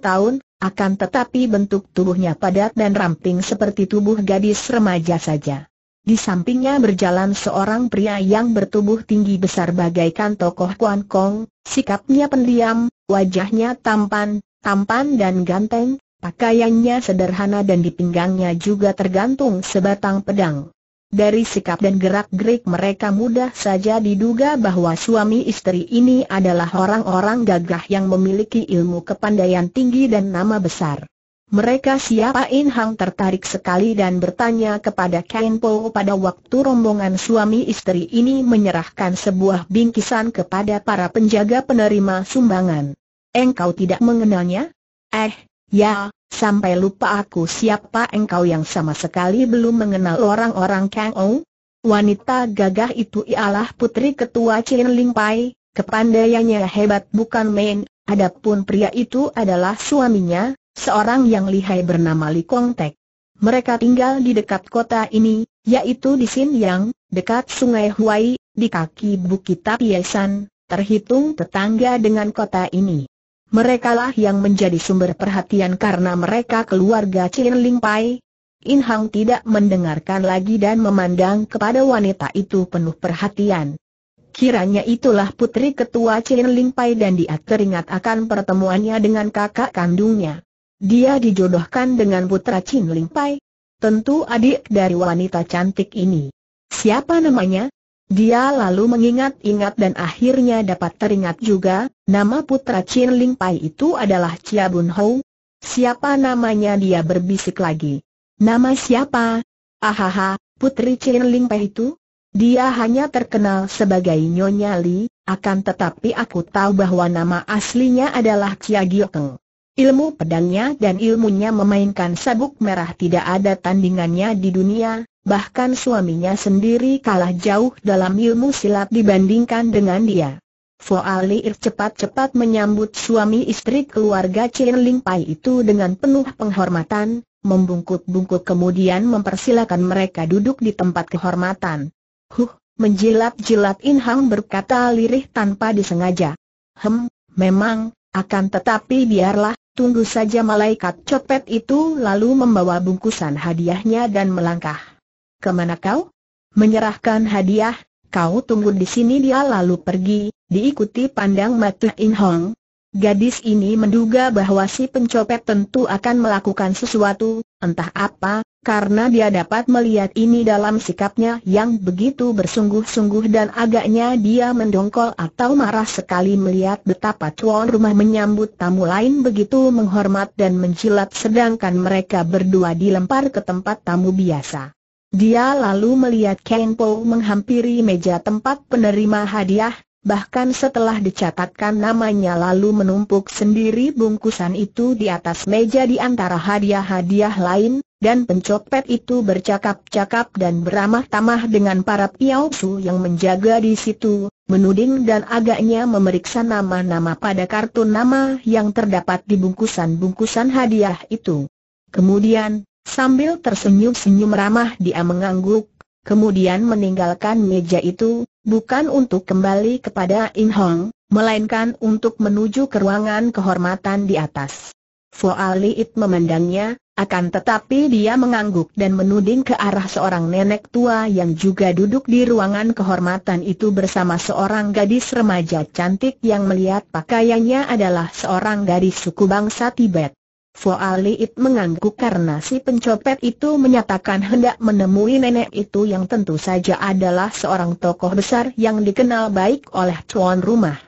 tahun, akan tetapi bentuk tubuhnya padat dan ramping seperti tubuh gadis remaja saja. Di sampingnya berjalan seorang pria yang bertubuh tinggi besar bagaikan tokoh Kuan Kong, sikapnya pendiam, wajahnya tampan, tampan dan ganteng, pakaiannya sederhana dan di pinggangnya juga tergantung sebatang pedang. Dari sikap dan gerak-gerik mereka mudah saja diduga bahwa suami istri ini adalah orang-orang gagah yang memiliki ilmu kepandaian tinggi dan nama besar. Mereka siapa In Hang tertarik sekali dan bertanya kepada Kain Po pada waktu rombongan suami istri ini menyerahkan sebuah bingkisan kepada para penjaga penerima sumbangan. Engkau tidak mengenalnya? Eh, Ya, sampai lupa aku siapa engkau yang sama sekali belum mengenal orang-orang Kang Ou. Wanita gagah itu ialah putri ketua Chin Ling Pai, kepandaiannya hebat bukan main, adapun pria itu adalah suaminya, seorang yang lihai bernama Li Kong Tek. Mereka tinggal di dekat kota ini, yaitu di Yang, dekat sungai Huai, di kaki Bukit Tapiesan, terhitung tetangga dengan kota ini. Merekalah yang menjadi sumber perhatian karena mereka keluarga Chin Ling Pai. In Hang tidak mendengarkan lagi dan memandang kepada wanita itu penuh perhatian. Kiranya itulah putri ketua Chin Ling Pai dan dia teringat akan pertemuannya dengan kakak kandungnya. Dia dijodohkan dengan putra Chin Ling Pai. Tentu adik dari wanita cantik ini. Siapa namanya? Dia lalu mengingat-ingat dan akhirnya dapat teringat juga, nama putra Chin Ling Pai itu adalah Chia Bun Ho. Siapa namanya dia berbisik lagi. Nama siapa? Ahaha, putri Chin Ling Pai itu? Dia hanya terkenal sebagai Nyonya Li, akan tetapi aku tahu bahwa nama aslinya adalah Chia Giokeng. Ilmu pedangnya dan ilmunya memainkan sabuk merah tidak ada tandingannya di dunia, bahkan suaminya sendiri kalah jauh dalam ilmu silat dibandingkan dengan dia. Fo Liir cepat-cepat menyambut suami istri keluarga Chin Ling Pai itu dengan penuh penghormatan, membungkuk-bungkuk kemudian mempersilakan mereka duduk di tempat kehormatan. Huh, menjilat-jilat In Hang berkata lirih tanpa disengaja. Hem, memang, akan tetapi biarlah, tunggu saja malaikat copet itu lalu membawa bungkusan hadiahnya dan melangkah. Kemana kau? Menyerahkan hadiah, kau tunggu di sini dia lalu pergi, diikuti pandang mata In Hong. Gadis ini menduga bahwa si pencopet tentu akan melakukan sesuatu, entah apa, karena dia dapat melihat ini dalam sikapnya yang begitu bersungguh-sungguh dan agaknya dia mendongkol atau marah sekali melihat betapa tuan rumah menyambut tamu lain begitu menghormat dan menjilat sedangkan mereka berdua dilempar ke tempat tamu biasa. Dia lalu melihat Ken Po menghampiri meja tempat penerima hadiah, bahkan setelah dicatatkan namanya lalu menumpuk sendiri bungkusan itu di atas meja di antara hadiah-hadiah lain, dan pencopet itu bercakap-cakap dan beramah-tamah dengan para Su yang menjaga di situ, menuding dan agaknya memeriksa nama-nama pada kartu nama yang terdapat di bungkusan-bungkusan hadiah itu. Kemudian, Sambil tersenyum-senyum ramah dia mengangguk, kemudian meninggalkan meja itu, bukan untuk kembali kepada In Hong, melainkan untuk menuju ke ruangan kehormatan di atas. Ali It memandangnya, akan tetapi dia mengangguk dan menuding ke arah seorang nenek tua yang juga duduk di ruangan kehormatan itu bersama seorang gadis remaja cantik yang melihat pakaiannya adalah seorang gadis suku bangsa Tibet. Foa mengangguk karena si pencopet itu menyatakan hendak menemui nenek itu yang tentu saja adalah seorang tokoh besar yang dikenal baik oleh tuan rumah.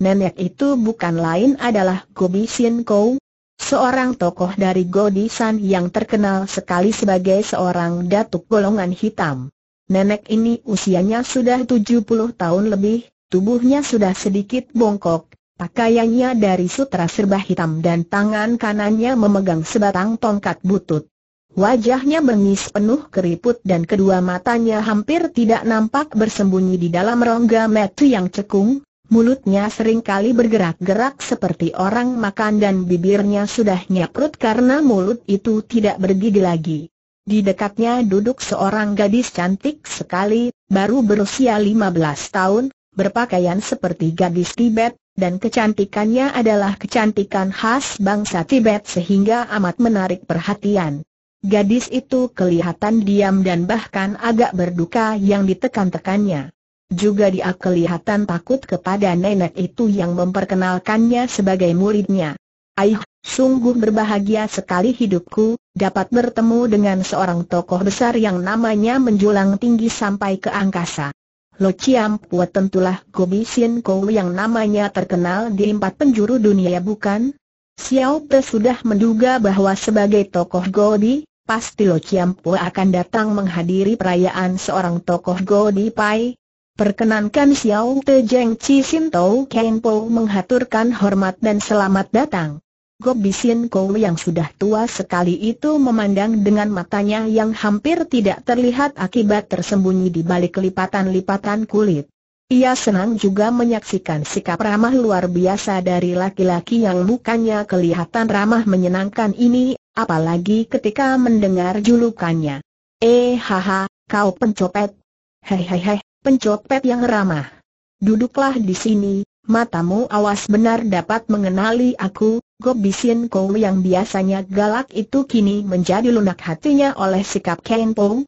Nenek itu bukan lain adalah Gobi Sin Kou, seorang tokoh dari Godisan yang terkenal sekali sebagai seorang datuk golongan hitam. Nenek ini usianya sudah 70 tahun lebih, tubuhnya sudah sedikit bongkok, Pakaiannya dari sutra serba hitam dan tangan kanannya memegang sebatang tongkat butut. Wajahnya bengis penuh keriput dan kedua matanya hampir tidak nampak bersembunyi di dalam rongga metu yang cekung, Mulutnya seringkali bergerak-gerak seperti orang makan dan bibirnya sudah nyakrut karena mulut itu tidak bergigi lagi. Di dekatnya duduk seorang gadis cantik sekali, baru berusia 15 tahun, berpakaian seperti gadis Tibet, dan kecantikannya adalah kecantikan khas bangsa Tibet sehingga amat menarik perhatian. Gadis itu kelihatan diam dan bahkan agak berduka yang ditekan-tekannya. Juga dia kelihatan takut kepada nenek itu yang memperkenalkannya sebagai muridnya. Aih, sungguh berbahagia sekali hidupku, dapat bertemu dengan seorang tokoh besar yang namanya menjulang tinggi sampai ke angkasa. Lo Chiam Pua tentulah Gobi Sien Kou yang namanya terkenal di empat penjuru dunia bukan? Xiao Pe sudah menduga bahwa sebagai tokoh Gobi, pasti Lo Chiam Pua akan datang menghadiri perayaan seorang tokoh Gobi Pai. Perkenankan Xiao Te Jeng Chi Sin Tou Ken Pou menghaturkan hormat dan selamat datang. Gobisin Kou yang sudah tua sekali itu memandang dengan matanya yang hampir tidak terlihat akibat tersembunyi di balik lipatan-lipatan kulit. Ia senang juga menyaksikan sikap ramah luar biasa dari laki-laki yang mukanya kelihatan ramah menyenangkan ini, apalagi ketika mendengar julukannya. Eh haha, kau pencopet. Hei hei hei, pencopet yang ramah. Duduklah di sini, matamu awas benar dapat mengenali aku, Gobisin Kau yang biasanya galak itu kini menjadi lunak hatinya oleh sikap Kenpo.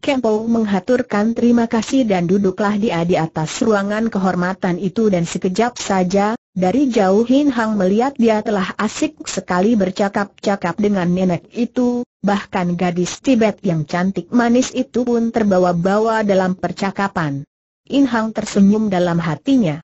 Kenpo menghaturkan terima kasih dan duduklah dia di atas ruangan kehormatan itu dan sekejap saja, dari jauh Hin Hang melihat dia telah asik sekali bercakap-cakap dengan nenek itu, bahkan gadis Tibet yang cantik manis itu pun terbawa-bawa dalam percakapan. Inhang tersenyum dalam hatinya.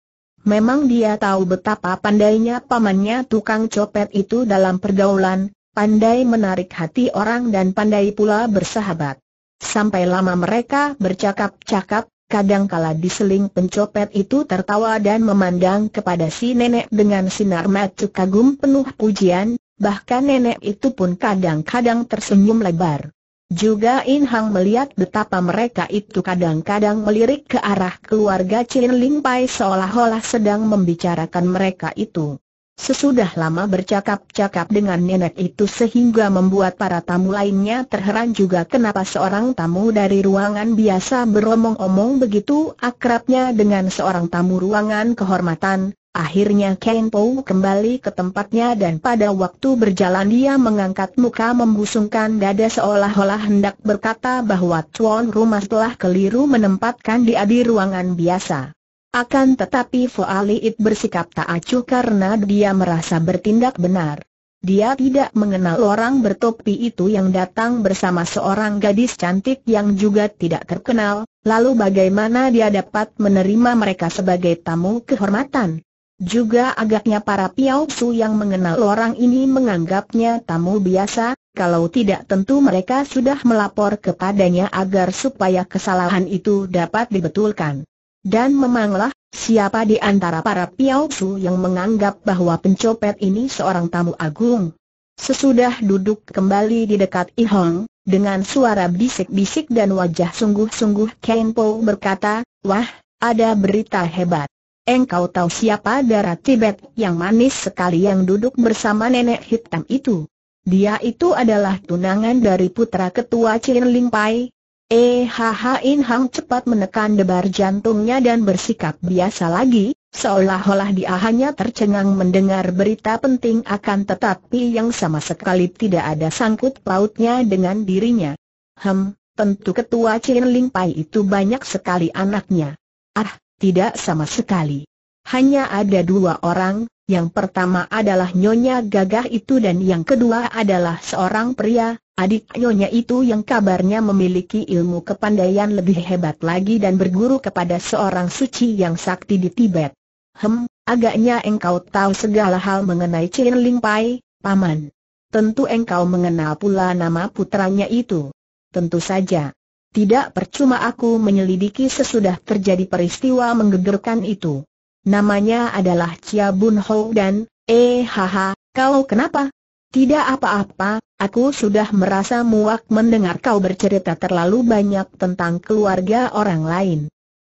Memang dia tahu betapa pandainya pamannya tukang copet itu dalam pergaulan, pandai menarik hati orang dan pandai pula bersahabat. Sampai lama mereka bercakap-cakap, kadangkala diseling pencopet itu tertawa dan memandang kepada si nenek dengan sinar mata kagum penuh pujian, bahkan nenek itu pun kadang-kadang tersenyum lebar. Juga In Hang melihat betapa mereka itu kadang-kadang melirik ke arah keluarga Chin Ling Pai seolah-olah sedang membicarakan mereka itu. Sesudah lama bercakap-cakap dengan nenek itu sehingga membuat para tamu lainnya terheran juga kenapa seorang tamu dari ruangan biasa beromong-omong begitu akrabnya dengan seorang tamu ruangan kehormatan, Akhirnya Po kembali ke tempatnya dan pada waktu berjalan dia mengangkat muka membusungkan dada seolah-olah hendak berkata bahwa Chuan Rumah telah keliru menempatkan dia di ruangan biasa. Akan tetapi Fu Aliit bersikap tak acuh karena dia merasa bertindak benar. Dia tidak mengenal orang bertopi itu yang datang bersama seorang gadis cantik yang juga tidak terkenal, lalu bagaimana dia dapat menerima mereka sebagai tamu kehormatan? Juga agaknya para Piau Su yang mengenal orang ini menganggapnya tamu biasa, kalau tidak tentu mereka sudah melapor kepadanya agar supaya kesalahan itu dapat dibetulkan. Dan memanglah, siapa di antara para Piau Su yang menganggap bahwa pencopet ini seorang tamu agung? Sesudah duduk kembali di dekat Ihong, dengan suara bisik-bisik dan wajah sungguh-sungguh Ken berkata, Wah, ada berita hebat. Engkau tahu siapa darah Tibet yang manis sekali yang duduk bersama nenek hitam itu? Dia itu adalah tunangan dari putra ketua Chin Ling Pai. EHH In Hang cepat menekan debar jantungnya dan bersikap biasa lagi, seolah-olah dia hanya tercengang mendengar berita penting akan tetapi yang sama sekali tidak ada sangkut pautnya dengan dirinya. Hem, tentu ketua Chin Ling Pai itu banyak sekali anaknya. Ah, tidak sama sekali. Hanya ada dua orang, yang pertama adalah Nyonya Gagah itu dan yang kedua adalah seorang pria, adik Nyonya itu yang kabarnya memiliki ilmu kepandaian lebih hebat lagi dan berguru kepada seorang suci yang sakti di Tibet. Hem, agaknya engkau tahu segala hal mengenai Chen Ling Pai, Paman. Tentu engkau mengenal pula nama putranya itu. Tentu saja. Tidak percuma aku menyelidiki sesudah terjadi peristiwa menggegerkan itu. Namanya adalah Chia Bun Ho dan, eh haha, kau kenapa? Tidak apa-apa, aku sudah merasa muak mendengar kau bercerita terlalu banyak tentang keluarga orang lain.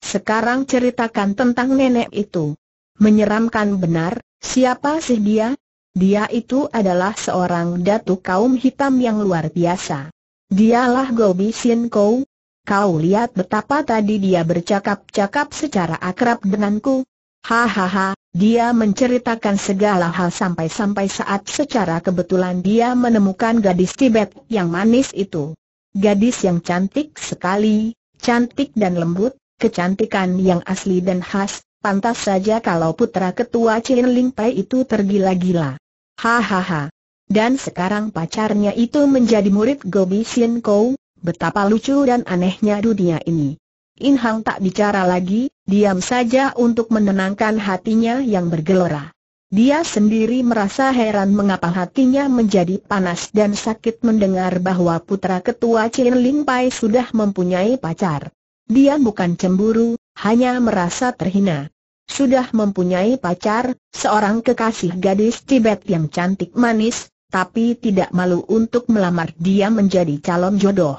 Sekarang ceritakan tentang nenek itu. Menyeramkan benar, siapa sih dia? Dia itu adalah seorang datu kaum hitam yang luar biasa. Dialah Gobi Sin Kou, Kau lihat betapa tadi dia bercakap-cakap secara akrab denganku. Hahaha, dia menceritakan segala hal sampai-sampai saat secara kebetulan dia menemukan gadis Tibet yang manis itu. Gadis yang cantik sekali, cantik dan lembut, kecantikan yang asli dan khas, pantas saja kalau putra ketua Chen Ling Pai itu tergila-gila. Hahaha. Dan sekarang pacarnya itu menjadi murid Gobi Xin Kou, Betapa lucu dan anehnya dunia ini. In Hang tak bicara lagi, diam saja untuk menenangkan hatinya yang bergelora. Dia sendiri merasa heran mengapa hatinya menjadi panas dan sakit mendengar bahwa putra ketua Chin Ling Pai sudah mempunyai pacar. Dia bukan cemburu, hanya merasa terhina. Sudah mempunyai pacar, seorang kekasih gadis Tibet yang cantik manis, tapi tidak malu untuk melamar dia menjadi calon jodoh.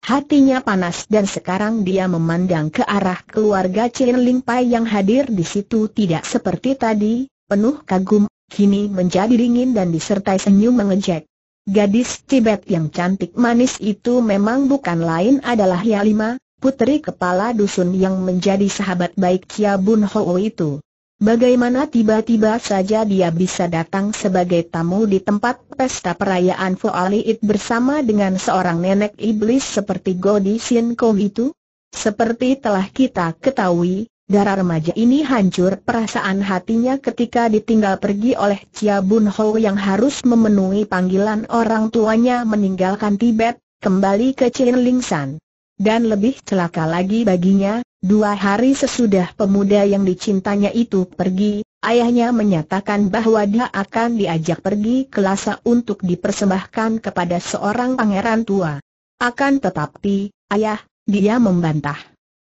Hatinya panas dan sekarang dia memandang ke arah keluarga Chin Ling Pai yang hadir di situ tidak seperti tadi, penuh kagum, kini menjadi dingin dan disertai senyum mengejek. Gadis Tibet yang cantik manis itu memang bukan lain adalah Yalima, putri kepala dusun yang menjadi sahabat baik Kia Bun Ho itu. Bagaimana tiba-tiba saja dia bisa datang sebagai tamu di tempat pesta perayaan Fualiit bersama dengan seorang nenek iblis seperti Godi Sien itu? Seperti telah kita ketahui, darah remaja ini hancur perasaan hatinya ketika ditinggal pergi oleh Chia Bun Ho yang harus memenuhi panggilan orang tuanya meninggalkan Tibet, kembali ke Chin Ling San dan lebih celaka lagi baginya, dua hari sesudah pemuda yang dicintanya itu pergi, ayahnya menyatakan bahwa dia akan diajak pergi ke Lhasa untuk dipersembahkan kepada seorang pangeran tua. Akan tetapi, ayah, dia membantah.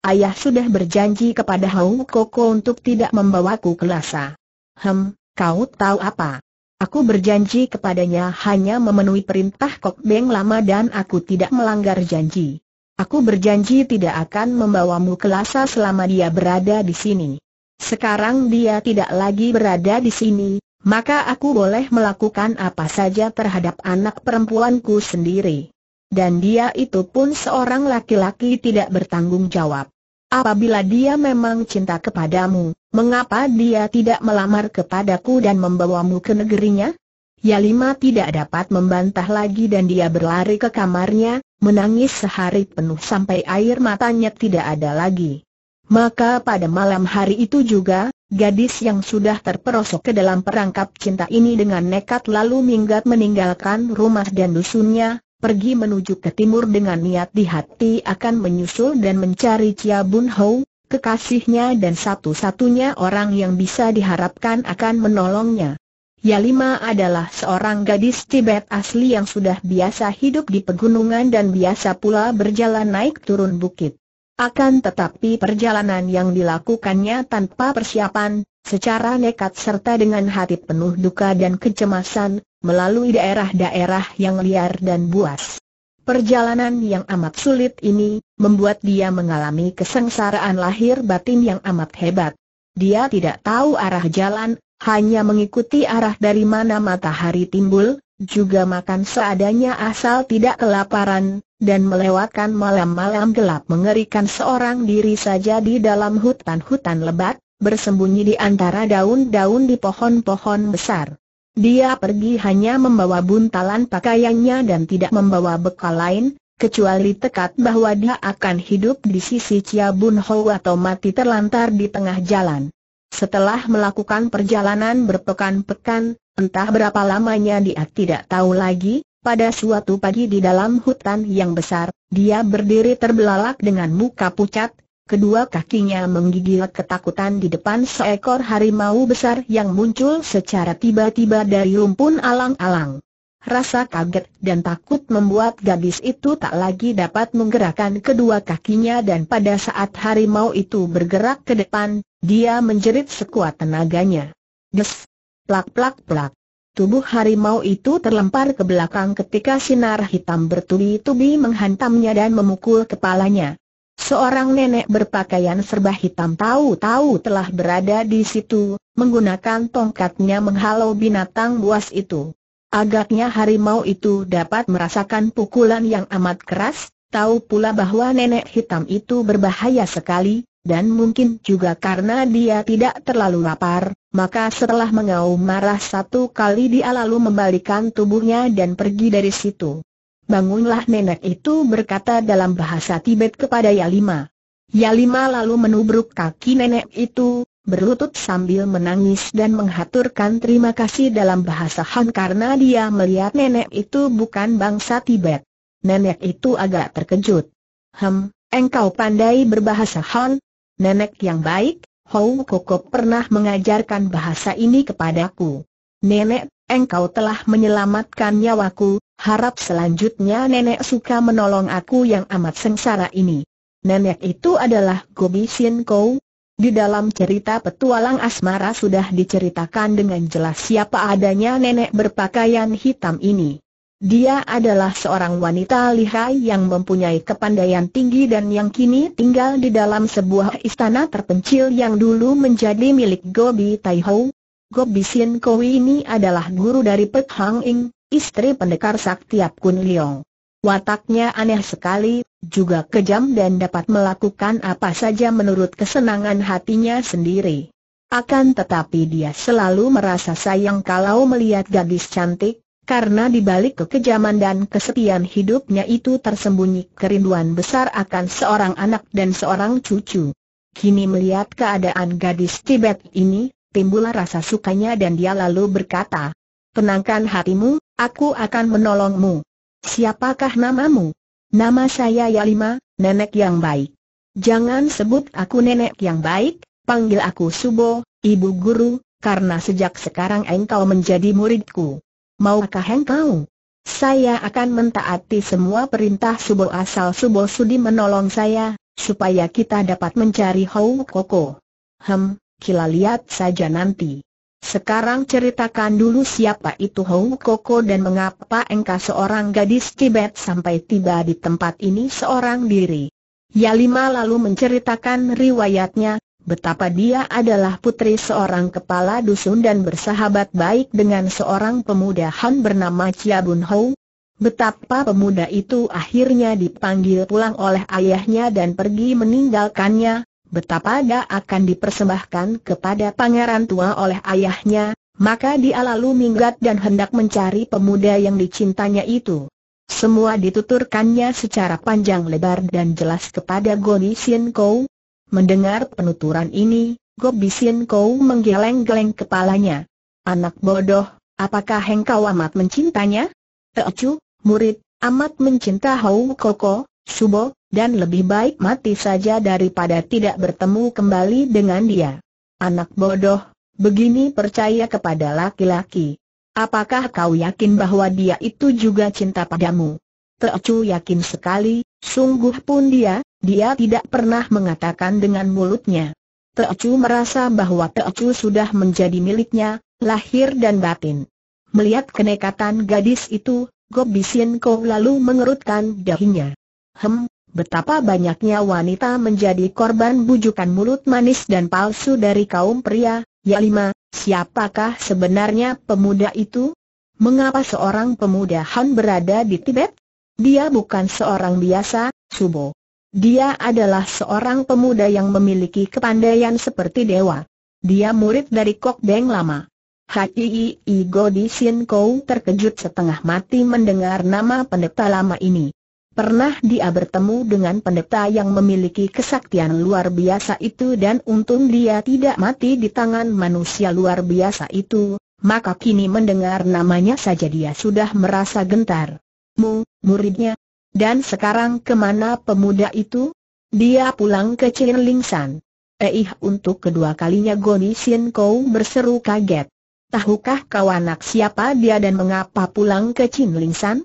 Ayah sudah berjanji kepada Hau Koko untuk tidak membawaku ke Lhasa. Hem, kau tahu apa? Aku berjanji kepadanya hanya memenuhi perintah Kok Beng Lama dan aku tidak melanggar janji. Aku berjanji tidak akan membawamu ke Lhasa selama dia berada di sini. Sekarang dia tidak lagi berada di sini, maka aku boleh melakukan apa saja terhadap anak perempuanku sendiri. Dan dia itu pun seorang laki-laki tidak bertanggung jawab. Apabila dia memang cinta kepadamu, mengapa dia tidak melamar kepadaku dan membawamu ke negerinya? Yalima tidak dapat membantah lagi dan dia berlari ke kamarnya, menangis sehari penuh sampai air matanya tidak ada lagi. Maka pada malam hari itu juga, gadis yang sudah terperosok ke dalam perangkap cinta ini dengan nekat lalu minggat meninggalkan rumah dan dusunnya, pergi menuju ke timur dengan niat di hati akan menyusul dan mencari Chia Bun Hou, kekasihnya dan satu-satunya orang yang bisa diharapkan akan menolongnya. Yalima adalah seorang gadis Tibet asli yang sudah biasa hidup di pegunungan dan biasa pula berjalan naik turun bukit. Akan tetapi perjalanan yang dilakukannya tanpa persiapan, secara nekat serta dengan hati penuh duka dan kecemasan, melalui daerah-daerah yang liar dan buas. Perjalanan yang amat sulit ini, membuat dia mengalami kesengsaraan lahir batin yang amat hebat. Dia tidak tahu arah jalan, hanya mengikuti arah dari mana matahari timbul, juga makan seadanya asal tidak kelaparan, dan melewatkan malam-malam gelap mengerikan seorang diri saja di dalam hutan-hutan lebat, bersembunyi di antara daun-daun di pohon-pohon besar. Dia pergi hanya membawa buntalan pakaiannya dan tidak membawa bekal lain, kecuali tekad bahwa dia akan hidup di sisi Chia Bun Ho atau mati terlantar di tengah jalan. Setelah melakukan perjalanan berpekan-pekan, entah berapa lamanya dia tidak tahu lagi, pada suatu pagi di dalam hutan yang besar, dia berdiri terbelalak dengan muka pucat, kedua kakinya menggigil ketakutan di depan seekor harimau besar yang muncul secara tiba-tiba dari rumpun alang-alang rasa kaget dan takut membuat gadis itu tak lagi dapat menggerakkan kedua kakinya dan pada saat harimau itu bergerak ke depan, dia menjerit sekuat tenaganya. Des! Plak plak plak! Tubuh harimau itu terlempar ke belakang ketika sinar hitam bertubi-tubi menghantamnya dan memukul kepalanya. Seorang nenek berpakaian serba hitam tahu-tahu telah berada di situ, menggunakan tongkatnya menghalau binatang buas itu. Agaknya harimau itu dapat merasakan pukulan yang amat keras, tahu pula bahwa nenek hitam itu berbahaya sekali, dan mungkin juga karena dia tidak terlalu lapar, maka setelah mengaum marah satu kali dia lalu membalikan tubuhnya dan pergi dari situ. Bangunlah nenek itu berkata dalam bahasa Tibet kepada Yalima. Yalima lalu menubruk kaki nenek itu, berlutut sambil menangis dan menghaturkan terima kasih dalam bahasa Han karena dia melihat nenek itu bukan bangsa Tibet. Nenek itu agak terkejut. Hem, engkau pandai berbahasa Han? Nenek yang baik, Hou Koko pernah mengajarkan bahasa ini kepadaku. Nenek, engkau telah menyelamatkan nyawaku, harap selanjutnya nenek suka menolong aku yang amat sengsara ini. Nenek itu adalah Gobi Sin Kou, di dalam cerita petualang asmara sudah diceritakan dengan jelas siapa adanya nenek berpakaian hitam ini. Dia adalah seorang wanita lihai yang mempunyai kepandaian tinggi dan yang kini tinggal di dalam sebuah istana terpencil yang dulu menjadi milik Gobi Taihou. Gobi Sien Kowi ini adalah guru dari Pek Hang Ing, istri pendekar sakti Kun Leong. Wataknya aneh sekali, juga kejam dan dapat melakukan apa saja menurut kesenangan hatinya sendiri. Akan tetapi dia selalu merasa sayang kalau melihat gadis cantik, karena di balik kekejaman dan kesetiaan hidupnya itu tersembunyi kerinduan besar akan seorang anak dan seorang cucu. Kini melihat keadaan gadis Tibet ini, timbul rasa sukanya dan dia lalu berkata, Tenangkan hatimu, aku akan menolongmu. Siapakah namamu? Nama saya Yalima, nenek yang baik. Jangan sebut aku nenek yang baik, panggil aku Subo, ibu guru, karena sejak sekarang engkau menjadi muridku. Maukah engkau? Saya akan mentaati semua perintah Subo asal Subo sudi menolong saya, supaya kita dapat mencari Hou Koko. Hem, kita lihat saja nanti. Sekarang ceritakan dulu siapa itu Hou Koko dan mengapa engkau seorang gadis Tibet sampai tiba di tempat ini seorang diri. Yalima lalu menceritakan riwayatnya, betapa dia adalah putri seorang kepala dusun dan bersahabat baik dengan seorang pemuda Han bernama Chia Bun Hou. Betapa pemuda itu akhirnya dipanggil pulang oleh ayahnya dan pergi meninggalkannya, betapa dia akan dipersembahkan kepada pangeran tua oleh ayahnya, maka dia lalu minggat dan hendak mencari pemuda yang dicintanya itu. Semua dituturkannya secara panjang lebar dan jelas kepada Goni Sien Kou. Mendengar penuturan ini, Gobi Sien Kou menggeleng-geleng kepalanya. Anak bodoh, apakah engkau amat mencintanya? Ecu, murid, amat mencinta Hau Koko, Subo, dan lebih baik mati saja daripada tidak bertemu kembali dengan dia. Anak bodoh, begini percaya kepada laki-laki. Apakah kau yakin bahwa dia itu juga cinta padamu? Teocu yakin sekali, sungguh pun dia, dia tidak pernah mengatakan dengan mulutnya. Teocu merasa bahwa Teocu sudah menjadi miliknya, lahir dan batin. Melihat kenekatan gadis itu, Gobisien Kau lalu mengerutkan dahinya. Hem, betapa banyaknya wanita menjadi korban bujukan mulut manis dan palsu dari kaum pria. Ya lima, siapakah sebenarnya pemuda itu? Mengapa seorang pemuda Han berada di Tibet? Dia bukan seorang biasa, Subo. Dia adalah seorang pemuda yang memiliki kepandaian seperti dewa. Dia murid dari Kok Beng Lama. Hii Igo di Kou terkejut setengah mati mendengar nama pendeta lama ini. Pernah dia bertemu dengan pendeta yang memiliki kesaktian luar biasa itu dan untung dia tidak mati di tangan manusia luar biasa itu, maka kini mendengar namanya saja dia sudah merasa gentar. Mu, muridnya. Dan sekarang kemana pemuda itu? Dia pulang ke San. Eh, untuk kedua kalinya Goni Sien Kou berseru kaget. Tahukah kau anak siapa dia dan mengapa pulang ke San?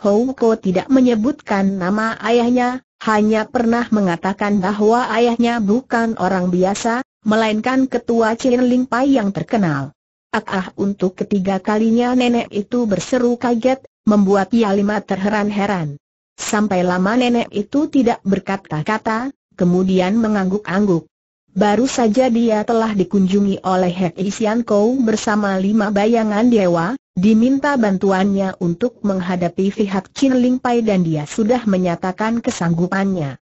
Houko tidak menyebutkan nama ayahnya, hanya pernah mengatakan bahwa ayahnya bukan orang biasa, melainkan ketua Ling Pai yang terkenal. Ah, ah untuk ketiga kalinya nenek itu berseru kaget, membuat Yalima terheran-heran. Sampai lama nenek itu tidak berkata-kata, kemudian mengangguk-angguk. Baru saja dia telah dikunjungi oleh Hek Isian Kou bersama lima bayangan dewa, diminta bantuannya untuk menghadapi pihak Chin Ling Pai dan dia sudah menyatakan kesanggupannya.